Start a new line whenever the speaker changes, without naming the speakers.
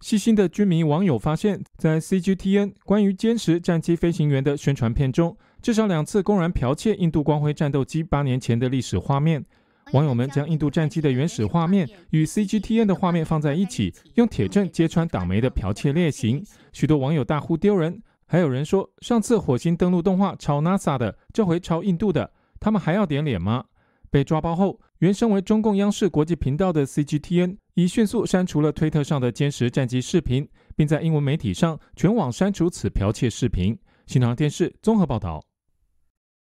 细心的军迷网友发现，在 CGTN 关于歼十战机飞行员的宣传片中，至少两次公然剽窃印度光辉战斗机八年前的历史画面。网友们将印度战机的原始画面与 CGTN 的画面放在一起，用铁证揭穿党媒的剽窃劣行。许多网友大呼丢人，还有人说：“上次火星登陆动画抄 NASA 的，这回抄印度的，他们还要点脸吗？”被抓包后，原身为中共央视国际频道的 CGTN 已迅速删除了推特上的歼十战机视频，并在英文媒体上全网删除此剽窃视频。新浪电视综合报道。